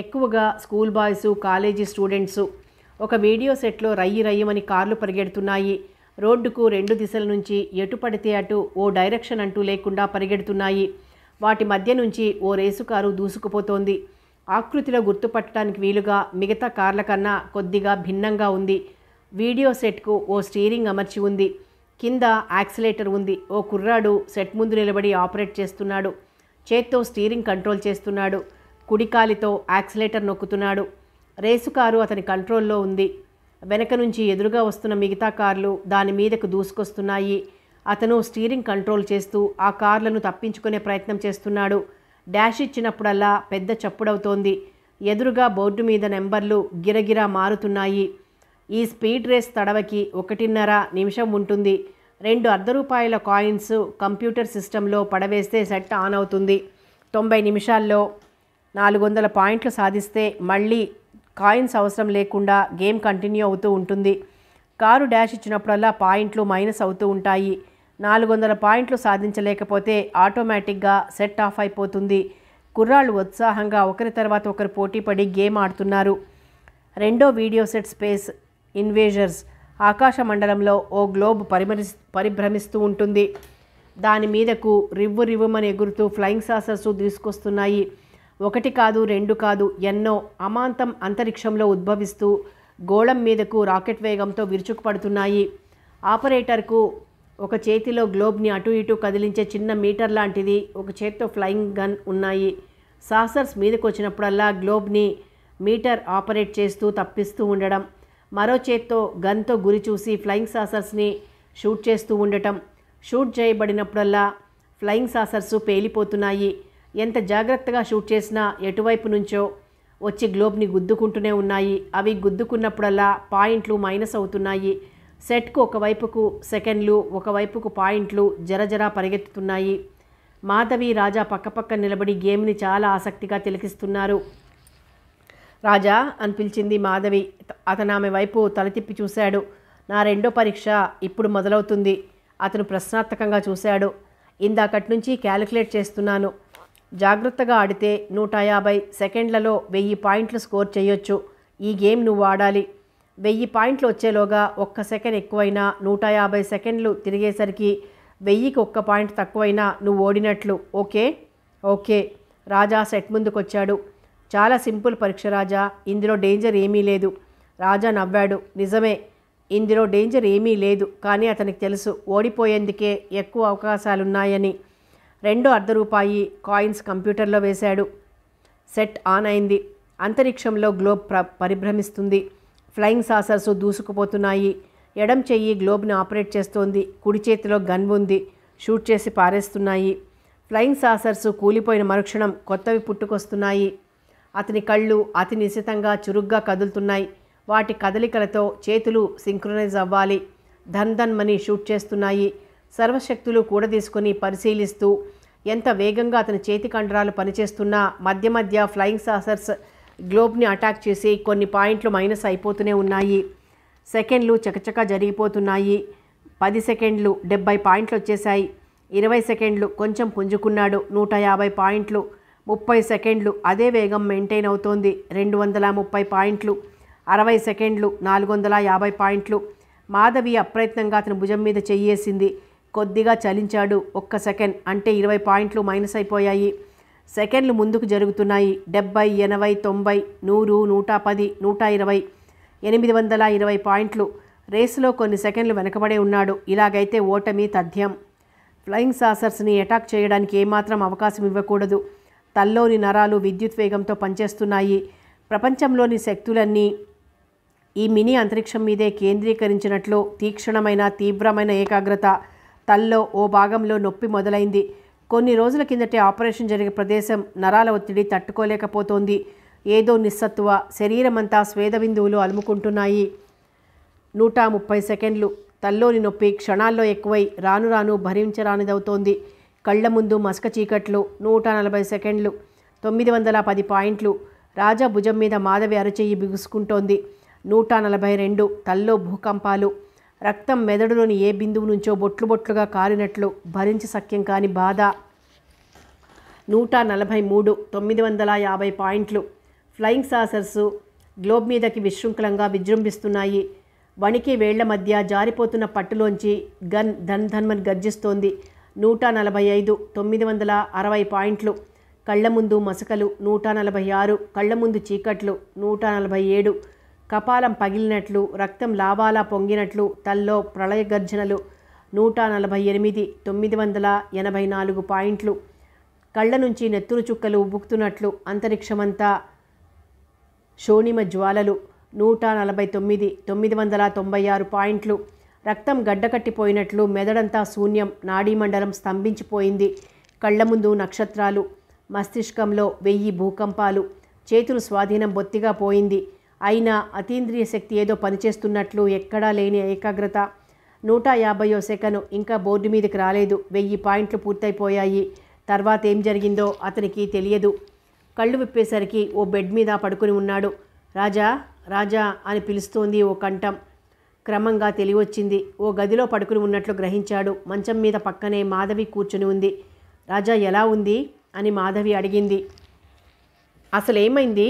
ఎక్కువగా స్కూల్ బాయ్స్ కాలేజీ స్టూడెంట్స్ ఒక వీడియో సెట్లో రయ్యి రయ్యమని కార్లు పరిగెడుతున్నాయి రోడ్డుకు రెండు దిశల నుంచి ఎటు పడితే అటు ఓ డైరెక్షన్ అంటూ లేకుండా పరిగెడుతున్నాయి వాటి మధ్య నుంచి ఓ రేసు కారు దూసుకుపోతోంది ఆకృతిలో గుర్తుపట్టడానికి వీలుగా మిగతా కార్ల కన్నా కొద్దిగా భిన్నంగా ఉంది వీడియో సెట్కు ఓ స్టీరింగ్ అమర్చి ఉంది కింద యాక్సిలేటర్ ఉంది ఓ కుర్రాడు సెట్ ముందు నిలబడి ఆపరేట్ చేస్తున్నాడు చేత్తో స్టీరింగ్ కంట్రోల్ చేస్తున్నాడు కుడికాలితో యాక్సిలేటర్ నొక్కుతున్నాడు రేసు కారు అతని కంట్రోల్లో ఉంది వెనక నుంచి ఎదురుగా వస్తున్న మిగతా కార్లు దాని మీదకు దూసుకొస్తున్నాయి అతను స్టీరింగ్ కంట్రోల్ చేస్తూ ఆ కార్లను తప్పించుకునే ప్రయత్నం చేస్తున్నాడు డాష్ ఇచ్చినప్పుడల్లా పెద్ద చప్పుడవుతోంది ఎదురుగా బోర్డు మీద నెంబర్లు గిరగిరా మారుతున్నాయి ఈ స్పీడ్ రేస్ తడవకి ఒకటిన్నర నిమిషం ఉంటుంది రెండు అర్ధ రూపాయల కాయిన్స్ కంప్యూటర్ సిస్టంలో పడవేస్తే సెట్ ఆన్ అవుతుంది తొంభై నిమిషాల్లో నాలుగు వందల పాయింట్లు సాధిస్తే మళ్ళీ కాయిన్స్ అవసరం లేకుండా గేమ్ కంటిన్యూ అవుతూ ఉంటుంది కారు డాష్ ఇచ్చినప్పుడల్లా పాయింట్లు మైనస్ అవుతూ ఉంటాయి నాలుగు వందల పాయింట్లు సాధించలేకపోతే ఆటోమేటిక్గా సెట్ ఆఫ్ అయిపోతుంది కుర్రాళ్ళు ఉత్సాహంగా ఒకరి తర్వాత ఒకరు పోటీపడి గేమ్ ఆడుతున్నారు రెండో వీడియో సెట్ స్పేస్ ఇన్వేజర్స్ ఆకాశ మండలంలో ఓ గ్లోబ్ పరిమరి పరిభ్రమిస్తూ ఉంటుంది దాని మీదకు రివ్వు రివ్వుమని ఎగురుతూ ఫ్లయింగ్ సాసర్సు తీసుకొస్తున్నాయి ఒకటి కాదు రెండు కాదు ఎన్నో అమాంతం అంతరిక్షంలో ఉద్భవిస్తూ గోళం మీదకు రాకెట్ వేగంతో విరుచుకుపడుతున్నాయి ఆపరేటర్కు ఒక చేతిలో గ్లోబ్ని అటు ఇటు కదిలించే చిన్న మీటర్ లాంటిది ఒక చేత్తో ఫ్లయింగ్ గన్ ఉన్నాయి సాసర్స్ మీదకు వచ్చినప్పుడల్లా గ్లోబ్ని మీటర్ ఆపరేట్ చేస్తూ తప్పిస్తూ ఉండడం మరో చేత్తో గన్తో గురి చూసి ఫ్లయింగ్ సాసర్స్ని షూట్ చేస్తూ ఉండటం షూట్ చేయబడినప్పుడల్లా ఫ్లయింగ్ సాసర్స్ పేలిపోతున్నాయి ఎంత జాగ్రత్తగా షూట్ చేసినా ఎటువైపు నుంచో వచ్చి గ్లోబ్ని గుద్దుకుంటూనే ఉన్నాయి అవి గుద్దుకున్నప్పుడల్లా పాయింట్లు మైనస్ అవుతున్నాయి సెట్కు ఒకవైపుకు సెకండ్లు ఒకవైపుకు పాయింట్లు జరజరా పరిగెత్తుతున్నాయి మాధవి రాజా పక్కపక్క నిలబడి గేమ్ని చాలా ఆసక్తిగా తిలకిస్తున్నారు రాజా అని పిలిచింది మాధవి అతను ఆమె వైపు తల తిప్పి చూశాడు నా రెండో పరీక్ష ఇప్పుడు మొదలవుతుంది అతను ప్రశ్నార్థకంగా చూశాడు ఇందాకటి నుంచి క్యాలిక్యులేట్ చేస్తున్నాను జాగ్రత్తగా ఆడితే నూట యాభై సెకండ్లలో వెయ్యి పాయింట్లు స్కోర్ చేయొచ్చు ఈ గేమ్ నువ్వు ఆడాలి వెయ్యి పాయింట్లు వచ్చేలోగా ఒక్క సెకండ్ ఎక్కువైనా నూట యాభై సెకండ్లు తిరిగేసరికి వెయ్యికి ఒక్క పాయింట్ తక్కువైనా నువ్వు ఓడినట్లు ఓకే ఓకే రాజా సెట్ ముందుకొచ్చాడు చాలా సింపుల్ పరీక్ష రాజా ఇందులో డేంజర్ ఏమీ లేదు రాజా నవ్వాడు నిజమే ఇందులో డేంజర్ ఏమీ లేదు కానీ అతనికి తెలుసు ఓడిపోయేందుకే ఎక్కువ అవకాశాలున్నాయని రెండు అర్ధ రూపాయి కాయిన్స్ కంప్యూటర్లో వేశాడు సెట్ ఆన్ అయింది అంతరిక్షంలో గ్లోబ్ ప్ర పరిభ్రమిస్తుంది ఫ్లయింగ్ సాసర్స్ దూసుకుపోతున్నాయి ఎడం చెయ్యి గ్లోబ్ని ఆపరేట్ చేస్తోంది కుడి చేతిలో గన్ ఉంది షూట్ చేసి పారేస్తున్నాయి ఫ్లయింగ్ సాసర్స్ కూలిపోయిన మరుక్షణం కొత్తవి పుట్టుకొస్తున్నాయి అతని కళ్ళు అతి నిశితంగా చురుగ్గా కదులుతున్నాయి వాటి కదలికలతో చేతులు సింక్రొనైజ్ అవ్వాలి ధన్ ధన్ మని షూట్ చేస్తున్నాయి సర్వశక్తులు కూడదీసుకుని పరిశీలిస్తూ ఎంత వేగంగా అతని చేతి కండరాలు పనిచేస్తున్నా మధ్య మధ్య ఫ్లయింగ్ సాసర్స్ గ్లోబ్ని అటాక్ చేసి కొన్ని పాయింట్లు మైనస్ అయిపోతూనే ఉన్నాయి సెకండ్లు చకచకా జరిగిపోతున్నాయి పది సెకండ్లు డెబ్బై పాయింట్లు వచ్చేశాయి ఇరవై సెకండ్లు కొంచెం పుంజుకున్నాడు నూట యాభై పాయింట్లు ముప్పై సెకండ్లు అదే వేగం మెయింటైన్ అవుతోంది రెండు వందల ముప్పై పాయింట్లు అరవై సెకండ్లు నాలుగు వందల యాభై పాయింట్లు మాధవి అప్రయత్నంగా అతని భుజం మీద చెయ్యేసింది కొద్దిగా చలించాడు ఒక్క సెకండ్ అంటే ఇరవై పాయింట్లు మైనస్ అయిపోయాయి సెకండ్లు ముందుకు జరుగుతున్నాయి డెబ్బై ఎనభై తొంభై నూరు నూట పది నూట ఇరవై ఎనిమిది వందల ఇరవై పాయింట్లు రేసులో కొన్ని సెకండ్లు వెనకబడే ఉన్నాడు ఇలాగైతే ఓటమి తథ్యం ఫ్లయింగ్ సాసర్స్ని అటాక్ చేయడానికి ఏమాత్రం అవకాశం ఇవ్వకూడదు తల్లోని నరాలు విద్యుత్ వేగంతో పనిచేస్తున్నాయి ప్రపంచంలోని శక్తులన్నీ ఈ మినీ అంతరిక్షం మీదే కేంద్రీకరించినట్లు తీక్షణమైన తీవ్రమైన ఏకాగ్రత తల్లో ఓ భాగంలో నొప్పి మొదలైంది కొన్ని రోజుల కిందటే ఆపరేషన్ జరిగే ప్రదేశం నరాల ఒత్తిడి తట్టుకోలేకపోతోంది ఏదో నిస్సత్వ శరీరమంతా స్వేద బిందువులు అలుముకుంటున్నాయి నూట ముప్పై సెకండ్లు తల్లోని నొప్పి క్షణాల్లో ఎక్కువై రాను రాను భరించరానిదవుతోంది కళ్ల ముందు మసక చీకట్లు నూట నలభై సెకండ్లు తొమ్మిది వందల పది పాయింట్లు రాజా భుజం మీద మాధవి అరచెయ్యి బిగుసుకుంటోంది నూట నలభై రెండు తల్లో భూకంపాలు రక్తం మెదడులోని ఏ బిందువు నుంచో బొట్లు బొట్లుగా కారినట్లు భరించి సఖ్యం కాని బాధ నూట నలభై మూడు తొమ్మిది వందల యాభై పాయింట్లు ఫ్లయింగ్ సాసర్సు గ్లోబ్ మీదకి విశృంఖలంగా విజృంభిస్తున్నాయి వణికి వేళ్ల మధ్య జారిపోతున్న పట్టులోంచి గన్ ధన్ ధన్మన్ గర్జిస్తోంది నూట నలభై ఐదు తొమ్మిది వందల అరవై పాయింట్లు కళ్ళ ముందు మసకలు నూట నలభై ఆరు కళ్ళ ముందు చీకట్లు నూట నలభై ఏడు కపాలం పగిలినట్లు రక్తం లావాలా పొంగినట్లు తల్లో ప్రళయ గర్జనలు నూట నలభై ఎనిమిది తొమ్మిది వందల ఎనభై నాలుగు పాయింట్లు కళ్ళ నుంచి నెత్తురు చుక్కలు ఉబ్బుక్తున్నట్లు అంతరిక్షమంతా శోణిమ జ్వాలలు నూట నలభై తొమ్మిది తొమ్మిది వందల తొంభై ఆరు పాయింట్లు రక్తం గడ్డకట్టిపోయినట్లు మెదడంతా శూన్యం నాడీమండలం స్తంభించిపోయింది కళ్ళ ముందు నక్షత్రాలు మస్తిష్కంలో వెయ్యి భూకంపాలు చేతులు స్వాధీనం బొత్తిగా పోయింది అయినా అతీంద్రియ శక్తి ఏదో పనిచేస్తున్నట్లు ఎక్కడా లేని ఏకాగ్రత నూట యాభయో సెకను ఇంకా బోర్డు మీదకి రాలేదు వెయ్యి పాయింట్లు పూర్తయిపోయాయి తర్వాత ఏం జరిగిందో అతనికి తెలియదు కళ్ళు విప్పేసరికి ఓ బెడ్ మీద పడుకుని ఉన్నాడు రాజా రాజా అని పిలుస్తోంది ఓ కంఠం క్రమంగా తెలివొచ్చింది ఓ గదిలో పడుకుని ఉన్నట్లు గ్రహించాడు మంచం మీద పక్కనే మాధవి కూర్చుని ఉంది రాజా ఎలా ఉంది అని మాధవి అడిగింది అసలేమైంది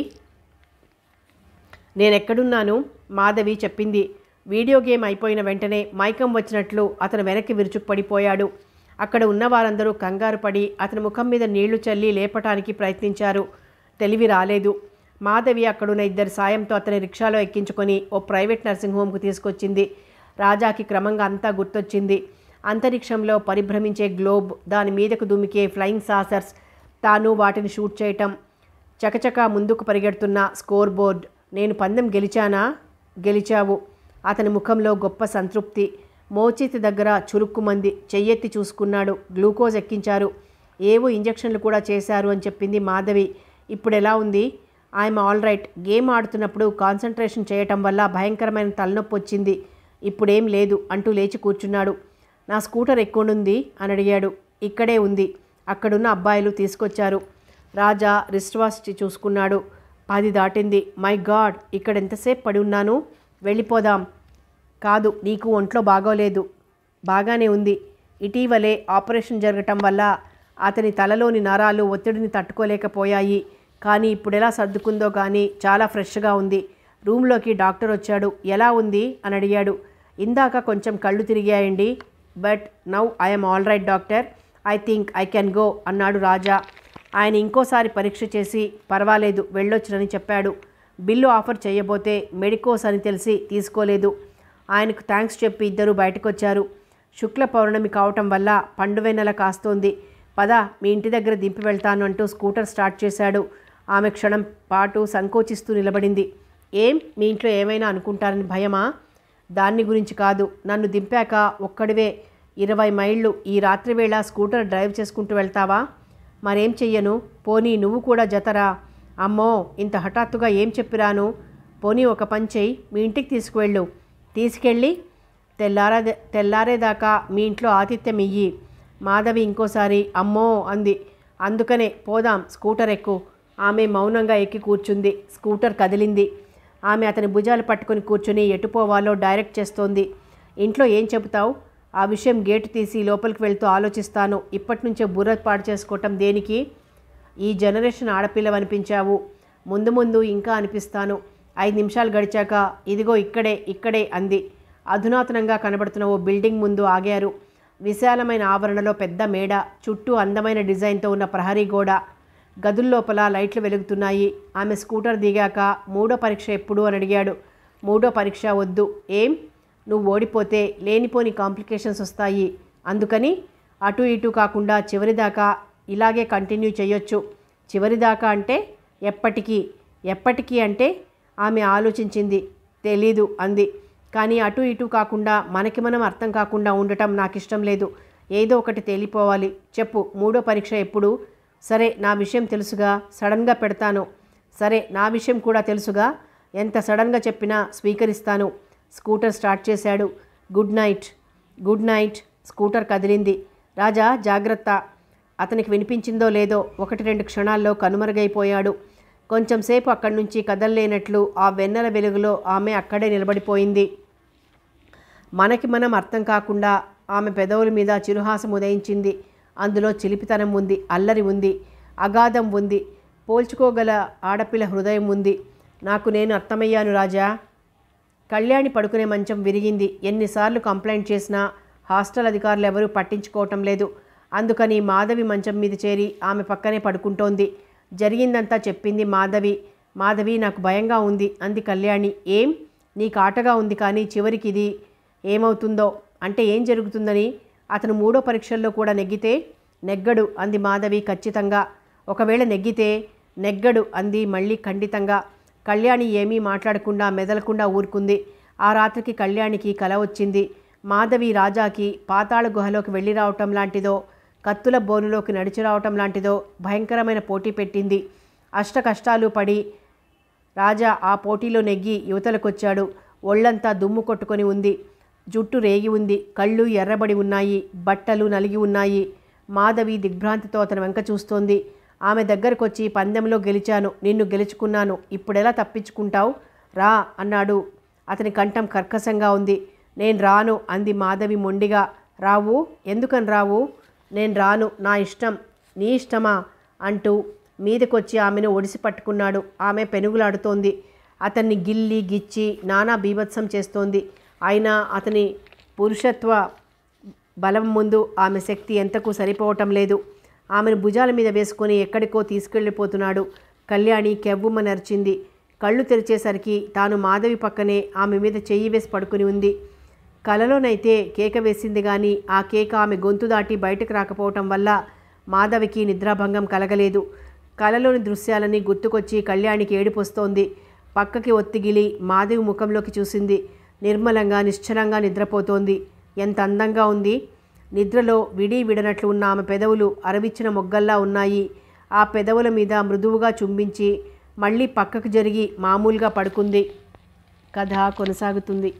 నేనెక్కడున్నాను మాధవి చెప్పింది వీడియో గేమ్ అయిపోయిన వెంటనే మైకం వచ్చినట్లు అతను వెనక్కి విరుచుకుపడిపోయాడు అక్కడ ఉన్న వారందరూ కంగారు పడి అతని ముఖం మీద నీళ్లు చల్లి లేపటానికి ప్రయత్నించారు తెలివి రాలేదు మాధవి అక్కడున్న ఇద్దరు సాయంతో అతని రిక్షాలో ఎక్కించుకొని ఓ ప్రైవేట్ నర్సింగ్ హోమ్కు తీసుకొచ్చింది రాజాకి క్రమంగా అంతా గుర్తొచ్చింది అంతరిక్షంలో పరిభ్రమించే గ్లోబ్ దాని మీదకు దుమికే ఫ్లయింగ్ సాసర్స్ తాను వాటిని షూట్ చేయటం చకచకా ముందుకు పరిగెడుతున్న స్కోర్ బోర్డ్ నేను పందెం గెలిచానా గెలిచావు అతని ముఖంలో గొప్ప సంతృప్తి మోచేతి దగ్గర చురుక్కుమంది చెయ్యెత్తి చూసుకున్నాడు గ్లూకోజ్ ఎక్కించారు ఏవో ఇంజక్షన్లు కూడా చేశారు అని చెప్పింది మాధవి ఇప్పుడు ఎలా ఉంది ఆమె ఆల్ రైట్ గేమ్ ఆడుతున్నప్పుడు కాన్సన్ట్రేషన్ చేయటం వల్ల భయంకరమైన తలనొప్పి వచ్చింది ఇప్పుడేం లేదు అంటూ లేచి కూర్చున్నాడు నా స్కూటర్ ఎక్కడుంది అని అడిగాడు ఇక్కడే ఉంది అక్కడున్న అబ్బాయిలు తీసుకొచ్చారు రాజా రిస్ట్ వాచ్ చూసుకున్నాడు అది దాటింది మై గాడ్ ఇక్కడ ఎంతసేపు పడి ఉన్నాను వెళ్ళిపోదాం కాదు నీకు ఒంట్లో బాగోలేదు బాగానే ఉంది ఇటీవలే ఆపరేషన్ జరగటం వల్ల అతని తలలోని నరాలు ఒత్తిడిని తట్టుకోలేకపోయాయి కానీ ఇప్పుడు ఎలా సర్దుకుందో కానీ చాలా ఫ్రెష్గా ఉంది రూమ్లోకి డాక్టర్ వచ్చాడు ఎలా ఉంది అని అడిగాడు ఇందాక కొంచెం కళ్ళు తిరిగాయండి but now I'm all right doctor I think I can go అన్నాడు రాజా ఆయన ఇంకోసారి పరీక్ష చేసి పర్వాలేదు వెళ్ళొచ్చునని చెప్పాడు బిల్లు ఆఫర్ చేయబోతే మెడికోస్ అని తెలిసి తీసుకోలేదు ఆయనకు థ్యాంక్స్ చెప్పి ఇద్దరు బయటకొచ్చారు శుక్ల పౌర్ణమి కావటం వల్ల పండువెన్నెల కాస్తోంది పద మీ ఇంటి దగ్గర దింపి వెళ్తాను అంటూ స్కూటర్ స్టార్ట్ చేశాడు ఆమె క్షణం పాటు సంకోచిస్తూ నిలబడింది ఏం మీ ఇంట్లో ఏమైనా అనుకుంటారని భయమా దాన్ని గురించి కాదు నన్ను దింపాక ఒక్కడివే ఇరవై మైళ్ళు ఈ రాత్రివేళ స్కూటర్ డ్రైవ్ చేసుకుంటూ వెళ్తావా మరేం చెయ్యను పోనీ నువ్వు కూడా జతరా అమ్మో ఇంత హఠాత్తుగా ఏం చెప్పిరాను పోనీ ఒక పని చెయ్యి మీ ఇంటికి తీసుకువెళ్ళు తీసుకెళ్ళి తెల్లారే తెల్లారేదాకా మీ ఇంట్లో ఆతిథ్యం ఇయ్యి మాధవి ఇంకోసారి అమ్మో అంది అందుకనే పోదాం స్కూటర్ ఎక్కు ఆమె మౌనంగా ఎక్కి కూర్చుంది స్కూటర్ కదిలింది ఆమె అతని భుజాలు పట్టుకుని కూర్చుని ఎటుపోవాలో డైరెక్ట్ చేస్తోంది ఇంట్లో ఏం చెబుతావు ఆ విషయం గేటు తీసి లోపలికి వెళ్తూ ఆలోచిస్తాను ఇప్పటి నుంచే బుర్ర పాడు చేసుకోవటం దేనికి ఈ జనరేషన్ అనిపించావు ముందు ముందు ఇంకా అనిపిస్తాను ఐదు నిమిషాలు గడిచాక ఇదిగో ఇక్కడే ఇక్కడే అంది అధునాతనంగా కనబడుతున్న ఓ బిల్డింగ్ ముందు ఆగారు విశాలమైన ఆవరణలో పెద్ద మేడ చుట్టూ అందమైన డిజైన్తో ఉన్న ప్రహరీ గోడ గదుల్లోపల లైట్లు వెలుగుతున్నాయి ఆమె స్కూటర్ దిగాక మూడో పరీక్ష ఎప్పుడు అని అడిగాడు మూడో పరీక్ష వద్దు ఏం నువ్వు ఓడిపోతే లేనిపోని కాంప్లికేషన్స్ వస్తాయి అందుకని అటు ఇటు కాకుండా చివరిదాకా ఇలాగే కంటిన్యూ చేయొచ్చు చివరిదాకా అంటే ఎప్పటికీ ఎప్పటికీ అంటే ఆమె ఆలోచించింది తెలీదు అంది కానీ అటు ఇటు కాకుండా మనకి మనం అర్థం కాకుండా ఉండటం నాకు ఇష్టం లేదు ఏదో ఒకటి తేలిపోవాలి చెప్పు మూడో పరీక్ష ఎప్పుడు సరే నా విషయం తెలుసుగా సడన్గా పెడతాను సరే నా విషయం కూడా తెలుసుగా ఎంత సడన్గా చెప్పినా స్వీకరిస్తాను స్కూటర్ స్టార్ట్ చేశాడు good night good night scooter కదిలింది రాజా జాగ్రత్త అతనికి వినిపించిందో లేదో ఒకటి రెండు క్షణాల్లో కనుమరుగైపోయాడు కొంచెంసేపు అక్కడి నుంచి కదలలేనట్లు ఆ వెన్నెల వెలుగులో ఆమె అక్కడే నిలబడిపోయింది మనకి మనం అర్థం కాకుండా ఆమె పెదవుల మీద చిరుహాసం ఉదయించింది అందులో చిలిపితనం ఉంది అల్లరి ఉంది అగాధం ఉంది పోల్చుకోగల ఆడపిల్ల హృదయం ఉంది నాకు నేను అర్థమయ్యాను రాజా కళ్యాణి పడుకునే మంచం విరిగింది ఎన్నిసార్లు కంప్లైంట్ చేసినా హాస్టల్ అధికారులు ఎవరూ పట్టించుకోవటం లేదు అందుకని మాధవి మంచం మీద చేరి ఆమె పక్కనే పడుకుంటోంది జరిగిందంతా చెప్పింది మాధవి మాధవి నాకు భయంగా ఉంది అంది కళ్యాణి ఏం నీకు ఆటగా ఉంది కానీ చివరికి ఇది ఏమవుతుందో అంటే ఏం జరుగుతుందని అతను మూడో పరీక్షల్లో కూడా నెగ్గితే నెగ్గడు అంది మాధవి ఖచ్చితంగా ఒకవేళ నెగ్గితే నెగ్గడు అంది మళ్ళీ ఖండితంగా కళ్యాణి ఏమీ మాట్లాడకుండా మెదలకుండా ఊరుకుంది ఆ రాత్రికి కళ్యాణికి కల వచ్చింది మాధవి రాజాకి పాతాళ గుహలోకి వెళ్ళి రావటం లాంటిదో కత్తుల బోనులోకి నడిచి రావటం లాంటిదో భయంకరమైన పోటీ పెట్టింది అష్ట కష్టాలు పడి రాజా ఆ పోటీలో నెగ్గి యువతలకొచ్చాడు ఒళ్ళంతా దుమ్ము కొట్టుకొని ఉంది జుట్టు రేగి ఉంది కళ్ళు ఎర్రబడి ఉన్నాయి బట్టలు నలిగి ఉన్నాయి మాధవి దిగ్భ్రాంతితో అతను వెంక చూస్తోంది ఆమె దగ్గరకొచ్చి పందెంలో గెలిచాను నిన్ను గెలుచుకున్నాను ఇప్పుడెలా తప్పించుకుంటావు రా అన్నాడు అతని కంఠం కర్కశంగా ఉంది నేను రాను అంది మాధవి మొండిగా రావు ఎందుకని రావు నేను రాను నా ఇష్టం నీ ఇష్టమా అంటూ మీదకొచ్చి ఆమెను ఒడిసి పట్టుకున్నాడు ఆమె పెనుగులాడుతోంది అతన్ని గిల్లి గిచ్చి నానా బీభత్సం చేస్తోంది అయినా అతని పురుషత్వ బలం ముందు ఆమె శక్తి ఎంతకు సరిపోవటం లేదు ఆమెను భుజాల మీద వేసుకొని ఎక్కడికో తీసుకెళ్ళిపోతున్నాడు కళ్యాణి కెవ్వుమనర్చింది కళ్ళు తెరిచేసరికి తాను మాధవి పక్కనే ఆమె మీద చెయ్యి వేసి పడుకుని ఉంది కలలోనైతే కేక వేసింది కానీ ఆ కేక ఆమె గొంతు దాటి బయటకు రాకపోవటం వల్ల మాధవికి నిద్రాభంగం కలగలేదు కలలోని దృశ్యాలని గుర్తుకొచ్చి కళ్యాణికి ఏడిపోస్తోంది పక్కకి ఒత్తిగిలి మాధవి ముఖంలోకి చూసింది నిర్మలంగా నిశ్చలంగా నిద్రపోతోంది ఎంత అందంగా ఉంది నిద్రలో విడి విడనట్లు ఉన్న ఆమె పెదవులు అరవిచ్చిన మొగ్గల్లా ఉన్నాయి ఆ పెదవుల మీద మృదువుగా చుంబించి మళ్ళీ పక్కకు జరిగి మామూలుగా పడుకుంది కథ కొనసాగుతుంది